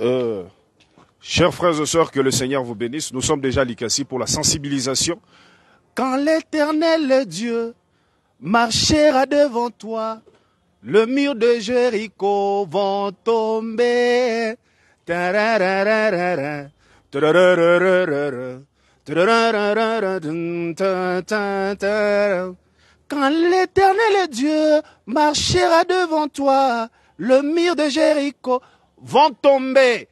Euh, chers frères et sœurs, que le Seigneur vous bénisse. Nous sommes déjà à pour la sensibilisation. Quand l'éternel Dieu marchera devant toi, le mur de Jéricho va tomber. Quand l'éternel Dieu marchera devant toi, le mur de Jéricho vont tomber.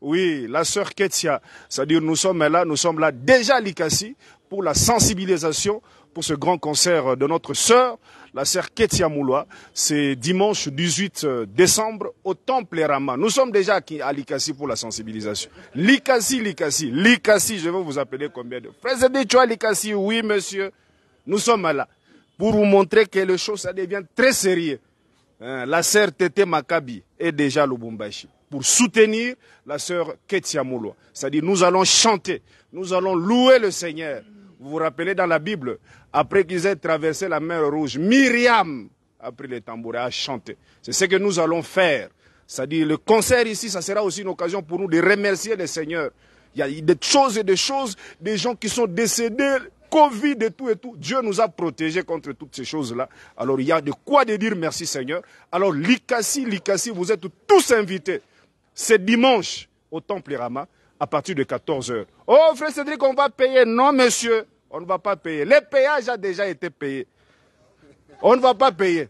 Oui, la sœur Ketia, c'est-à-dire nous sommes là, nous sommes là déjà à l'ICASI pour la sensibilisation pour ce grand concert de notre sœur, la sœur Ketia Moulois. C'est dimanche 18 euh, décembre au Temple Rama. Nous sommes déjà à l'ICASI pour la sensibilisation. L'ICASI, l'ICASI, l'ICASI, je vais vous appeler combien de... Frères et tu l'ICASI, oui monsieur, nous sommes là pour vous montrer que les choses, ça devient très sérieux. Hein, la sœur Tété Makabi est déjà Lubumbashi pour soutenir la sœur Ketia Moulois. C'est-à-dire, nous allons chanter, nous allons louer le Seigneur. Vous vous rappelez dans la Bible, après qu'ils aient traversé la mer Rouge, Myriam a pris les tambours et a chanté. C'est ce que nous allons faire. C'est-à-dire, le concert ici, ça sera aussi une occasion pour nous de remercier le Seigneur. Il y a des choses et des choses, des gens qui sont décédés Covid et tout et tout. Dieu nous a protégés contre toutes ces choses-là. Alors il y a de quoi dire merci Seigneur. Alors Likasi, Likasi, vous êtes tous invités. C'est dimanche au Temple Rama à partir de 14h. Oh frère Cédric, on va payer. Non monsieur, on ne va pas payer. Le péage a déjà été payé. On ne va pas payer.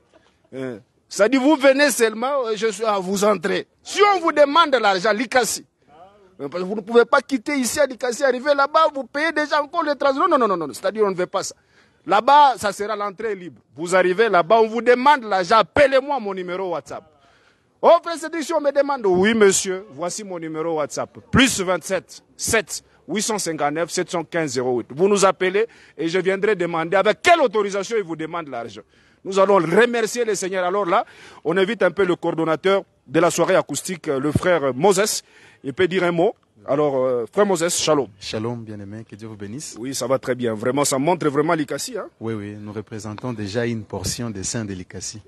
Hein. Ça dit, vous venez seulement, je suis à vous entrer. Si on vous demande l'argent, Likasi, euh, vous ne pouvez pas quitter ici à Dikassi, arriver là-bas, vous payez déjà encore les transports. Non, non, non, non. C'est-à-dire, on ne veut pas ça. Là-bas, ça sera l'entrée libre. Vous arrivez là-bas, on vous demande l'argent. Appelez-moi mon numéro WhatsApp. Oh, frère on me demande, oui, monsieur, voici mon numéro WhatsApp. Plus 27 7 859 715 08. Vous nous appelez et je viendrai demander avec quelle autorisation il vous demande l'argent. Nous allons remercier le Seigneur. Alors là, on évite un peu le coordonnateur de la soirée acoustique, euh, le frère Moses. Il peut dire un mot alors, euh, frère Moses, shalom. Shalom, bien-aimé, que Dieu vous bénisse. Oui, ça va très bien. Vraiment, ça montre vraiment l'ICACI. Hein? Oui, oui, nous représentons déjà une portion des saints de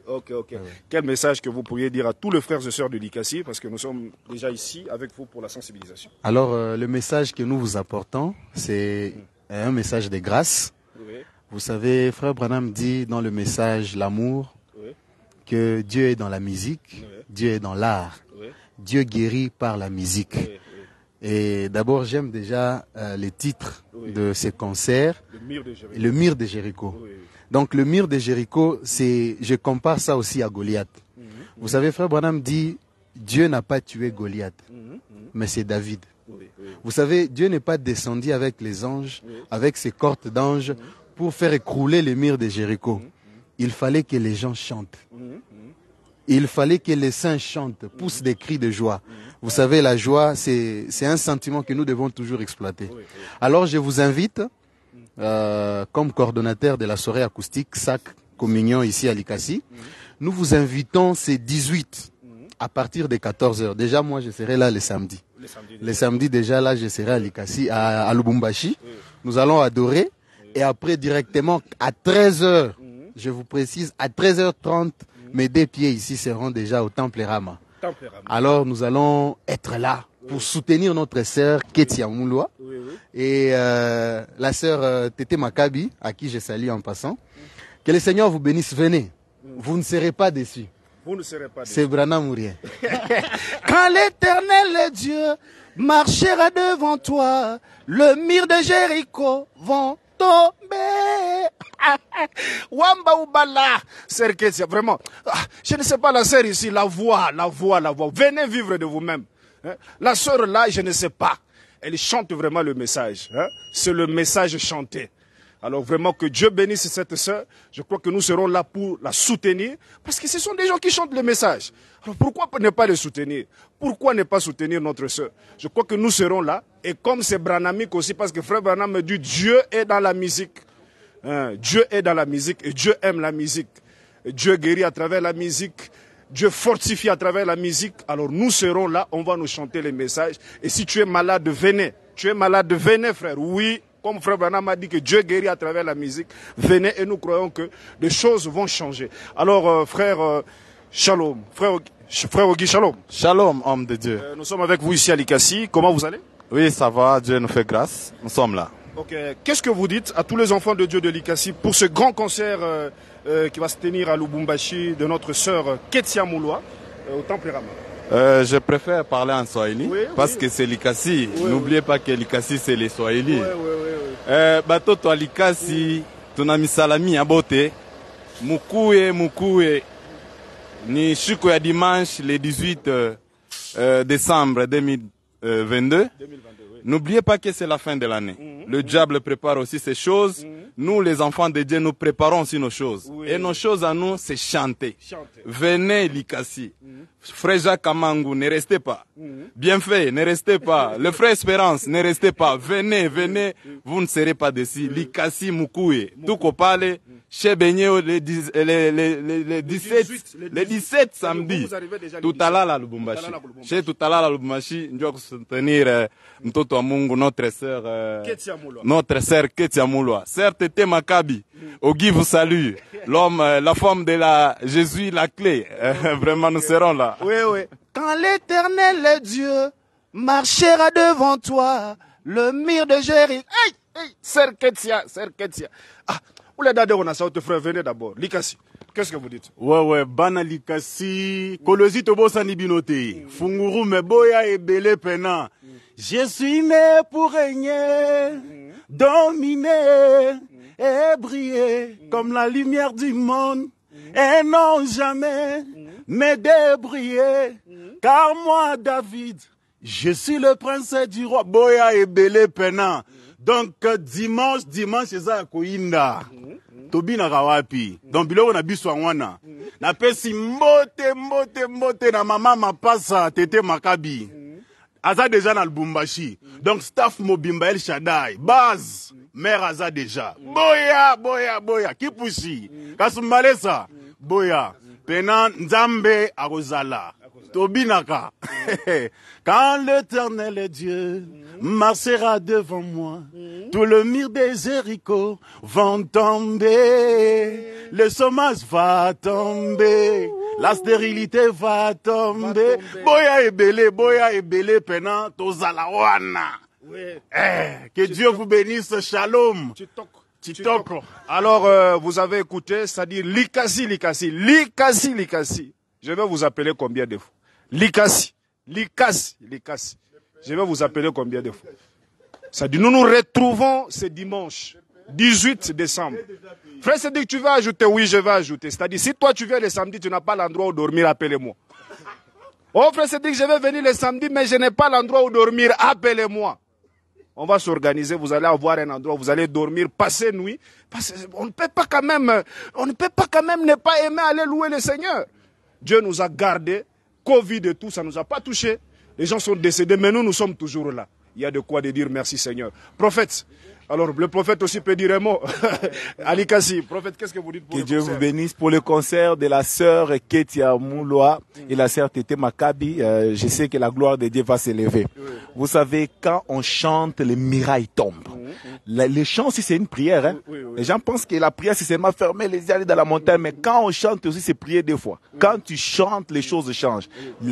Ok, ok. Quel message que vous pourriez dire à tous les frères et sœurs de l'ICACI, parce que nous sommes déjà ici avec vous pour la sensibilisation. Alors, euh, le message que nous vous apportons, c'est hmm. un message de grâce. Vous savez, frère Branham dit dans le message l'amour, que Dieu est dans la musique, Dieu est dans l'art, Dieu guérit par la musique. et d'abord, j'aime déjà euh, les titres de ces concerts, le mur de Jéricho. Donc le mur de Jéricho, c'est, je compare ça aussi à Goliath. Mhm, mhm. Vous savez, frère Branham dit, Dieu n'a pas tué Goliath, mhm, mais c'est David. Vous savez, Dieu n'est pas descendu avec les anges, avec ses cortes d'anges, pour faire écrouler le mur de Jéricho il fallait que les gens chantent. Il fallait que les saints chantent, poussent des cris de joie. Vous savez, la joie, c'est un sentiment que nous devons toujours exploiter. Alors je vous invite, euh, comme coordonnateur de la soirée acoustique SAC Communion ici à l'IKASI, nous vous invitons ces 18 à partir des 14 heures. Déjà, moi, je serai là le samedi. Le samedi, déjà, là, je serai à l'IKASI, à, à Lubumbashi. Nous allons adorer. Et après, directement, à 13h, je vous précise, à 13h30, mes deux pieds ici seront déjà au Temple Rama. Alors nous allons être là pour soutenir notre sœur Ketia Mouloua et euh, la sœur Tete euh, Tété Makabi, à qui je salue en passant. Que le Seigneur vous bénisse, venez. Mm. Vous ne serez pas déçus. Vous ne serez pas déçus. C'est Brana Mourien. Quand l'éternel Dieu marchera devant toi, le mur de Jéricho va tomber. Wamba vraiment. Ah, je ne sais pas la sœur ici, la voix, la voix, la voix. Venez vivre de vous-même. Hein. La sœur là, je ne sais pas. Elle chante vraiment le message. Hein. C'est le message chanté. Alors vraiment que Dieu bénisse cette sœur. Je crois que nous serons là pour la soutenir parce que ce sont des gens qui chantent le message. Alors pourquoi ne pas les soutenir Pourquoi ne pas soutenir notre sœur Je crois que nous serons là et comme c'est Branamique aussi parce que frère Branham me dit Dieu est dans la musique. Hein, Dieu est dans la musique et Dieu aime la musique. Dieu guérit à travers la musique. Dieu fortifie à travers la musique. Alors nous serons là, on va nous chanter les messages. Et si tu es malade, venez. Tu es malade, venez frère. Oui, comme frère Branham a dit que Dieu guérit à travers la musique. Venez et nous croyons que les choses vont changer. Alors euh, frère euh, Shalom, frère, frère Shalom. Shalom, homme de Dieu. Euh, nous sommes avec vous ici à Likassi. Comment vous allez Oui, ça va, Dieu nous fait grâce. Nous sommes là. Ok. Qu'est-ce que vous dites à tous les enfants de Dieu de l'Ikassi pour ce grand concert euh, euh, qui va se tenir à Lubumbashi de notre sœur Ketsia Mouloa euh, au Temple Rama Je préfère parler en Swahili parce que c'est l'Ikassi. N'oubliez pas que l'Ikassi, c'est les Swahili. batoto Likassi, likasi tuna Salami ya bote mukuye mukuye ni siku dimanche le 18 décembre 2022, 2022. N'oubliez pas que c'est la fin de l'année. Mhm. Le diable prépare aussi ses choses. Mhm. Nous, les enfants de Dieu, nous préparons aussi nos choses. Et nos choses à nous, c'est chanter. Venez, l'Ikassi mhm. Frère Amangou, ne restez pas. Bien fait, ne restez pas. Le frère Espérance, ne restez pas. Venez, venez, vous ne serez pas d'ici. Likasi Mukoué, Tukopale, chez Benyo, les, les, les, les 17, les 17 samedi. Tout à l'heure, Lubumbashi. Chez tout à l'heure, Lubumbashi, nous allons soutenir euh, Mtoto notre sœur, euh, notre sœur Ketia Certes, Maccabi. Ogui vous salue. L'homme, euh, la femme de la Jésus, la clé. Euh, vraiment, nous serons là. Oui, oui. Quand l'éternel Dieu marchera devant toi, le mire de Jéricho. Hey, hey, Serketia, Serketia. Ah, où les dades on a ça, te frère, venir d'abord. Likasi. Qu'est-ce que vous dites Ouais, ouais, bana likasi. Kolosi tobo sanibinote. Funguru meboya ebele pena. Mm. Je suis né pour régner, mm. dominer et briller comme la lumière du monde et non jamais de briller Car moi, David, je suis le prince du roi. Boya et Belé, Pena. Donc, dimanche, dimanche, c'est ça, Koinda. tobinaka rawapi. donc On na biso yango wana pesi mbote mbote mbote na mama passa tete makabi aza dans na Bumbashi. donc staff mobimba el shaddai base mère aza déjà. boya boya boya kipushi kasi boya pena nzambe Rosala. tobinaka quand l'éternel dieu marchera devant moi tout le mur des héricots vont tomber le chômage va tomber la stérilité va tomber boya belé, boya ebele pena tozala wana eh, que Dieu vous bénisse, shalom. Alors, euh, vous avez écouté, c'est-à-dire Likasi, Likasi, Likasi, Likasi. Je vais vous appeler combien de fois Likasi, Likasi, Likasi. Je vais vous appeler combien de fois Ça à nous nous retrouvons ce dimanche. 18 décembre. Frère que tu vas ajouter, oui, je vais ajouter. C'est-à-dire, si toi tu viens le samedi, tu n'as pas l'endroit où dormir, appelez-moi. Oh, frère Cédric, je vais venir le samedi, mais je n'ai pas l'endroit où dormir, appelez-moi. On va s'organiser, vous allez avoir un endroit, vous allez dormir, passer nuit. on ne peut pas quand même, on ne peut pas quand même ne pas aimer aller louer le Seigneur. Dieu nous a gardés, Covid et tout, ça ne nous a pas touchés. Les gens sont décédés, mais nous, nous sommes toujours là. Il y a de quoi dire merci Seigneur. Prophète, alors, le prophète aussi peut dire un mot. Ali Kassi, prophète, qu'est-ce que vous dites pour Que Dieu vous bénisse pour le concert de la sœur Ketia Mouloa mm. et la sœur Tété Makabi. Euh, je sais que la gloire de Dieu va s'élever. Vous savez, quand on chante, les mirailles tombent. Mm, mm. Le Les, aussi, c'est une prière, hein, les gens pensent que la prière, c'est seulement fermer les yeux dans la montagne. Mais quand on chante aussi, c'est prier deux fois. Quand tu chantes, les choses changent.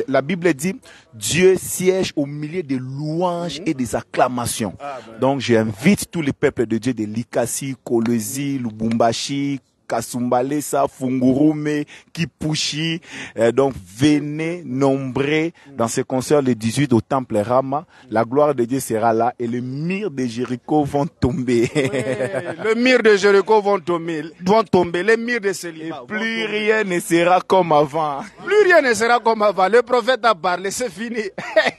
La Bible dit, Dieu siège au milieu des louanges et des acclamations. Ah, ben. Donc, j'invite tous les peuples de Dieu de Likasi, Kolezi, Lubumbashi, Kasumbalesa, Fungurume, Kipushi. Euh, donc venez nombreux dans ce concert le 18 au temple Rama. La gloire de Dieu sera là et le mire de Jéricho vont tomber. Les le de Jéricho vont tomber, vont tomber. Les murs de Céline. plus rien ne sera comme avant. Plus rien ne sera comme avant. Le prophète a parlé, c'est fini.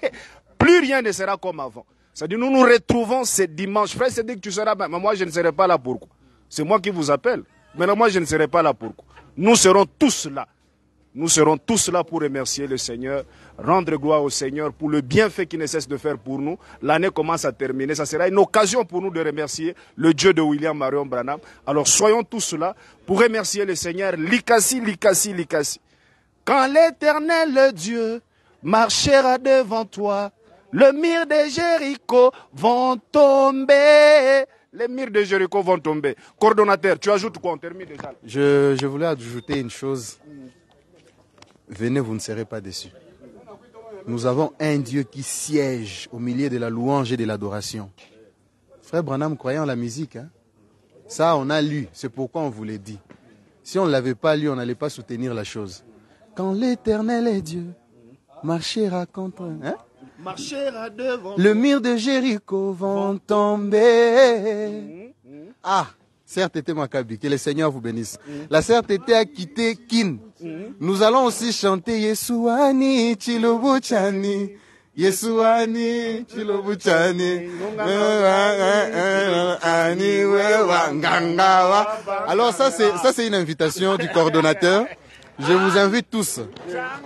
plus rien ne sera comme avant. C'est-à-dire, nous nous retrouvons ce dimanche. Frère que tu seras là. Mais moi, je ne serai pas là. pour quoi. C'est moi qui vous appelle. Mais moi, je ne serai pas là. pour quoi. Nous serons tous là. Nous serons tous là pour remercier le Seigneur, rendre gloire au Seigneur pour le bienfait qu'il ne cesse de faire pour nous. L'année commence à terminer. Ça sera une occasion pour nous de remercier le Dieu de William Marion Branham. Alors soyons tous là pour remercier le Seigneur. Likasi, likasi, likasi. Quand l'éternel Dieu marchera devant toi, le mur de Jéricho vont tomber. Les murs de Jéricho vont tomber. Coordonnateur, tu ajoutes quoi On termine déjà. Je, je voulais ajouter une chose. Venez, vous ne serez pas déçus. Nous avons un Dieu qui siège au milieu de la louange et de l'adoration. Frère Branham croyant la musique. Hein. Ça, on a lu. C'est pourquoi on vous l'a dit. Si on ne l'avait pas lu, on n'allait pas soutenir la chose. Quand l'éternel est Dieu, marcher contre. Hein? Le mur de Jéricho va tomber. Mm, mm. Ah, certes, était Maccabi, que le Seigneur vous bénisse. Mm. La était à quitter Kin. Nous allons aussi chanter Yesuani Chilobuchani. Yesuani Chilobuchani. Alors ça c'est ça c'est une invitation du coordonnateur. Je vous invite tous.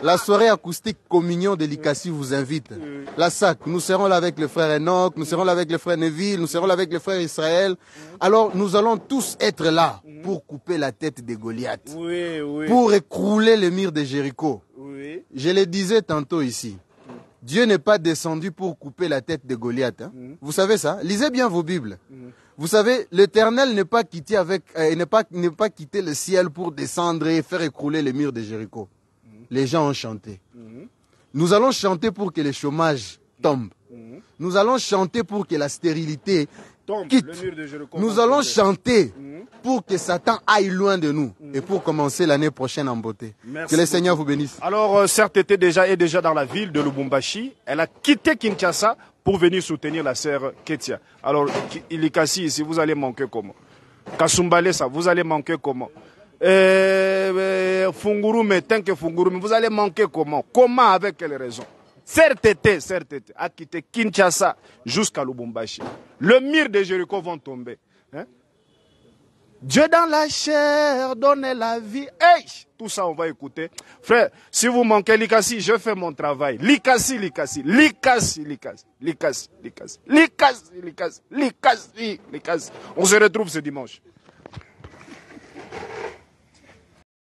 La soirée acoustique Communion délicatie vous invite. La SAC, nous serons là avec le frère Enoch, nous serons là avec le frère Neville, nous serons là avec le frère Israël. Alors nous allons tous être là pour couper la tête de Goliath, pour écrouler le mur de Jéricho. Je le disais tantôt ici. Dieu n'est pas descendu pour couper la tête de Goliath. Hein. Mm. Vous savez ça Lisez bien vos Bibles. Mm. Vous savez, l'Éternel n'est pas quitté avec, euh, pas, quitté le ciel pour descendre et faire écrouler les murs de Jéricho. Mhm. Les gens ont chanté. Mhm. Nous allons chanter pour que le chômage tombe. Mhm. Nous allons chanter pour que la stérilité quitte. Nous allons chanter mm. pour que Satan aille loin de nous mm. et pour commencer l'année prochaine en beauté. que le Seigneur vous bénisse. Alors, euh, certes, était déjà est déjà dans la ville de Lubumbashi. Elle a quitté Kinshasa pour venir soutenir la sœur Ketia. Alors, Ilikasi, ici, vous allez manquer comment Kasumbale, ça, vous allez manquer comment eh, eh, Fungurume, tant que Fungurume, vous allez manquer comment Comment avec quelle raison Certeté, certeté, a quitté Kinshasa jusqu'à Lubumbashi. Le mur de Jéricho vont tomber. Hein. Dieu dans la chair, donnez la vie. Tout ça, on va écouter. Frère, si vous manquez Likasi, je fais mon travail. Likasi, Likasi, Likasi, Likasi, Likasi, Likasi, Likasi, Likasi, Likasi, Likasi. On se retrouve ce dimanche.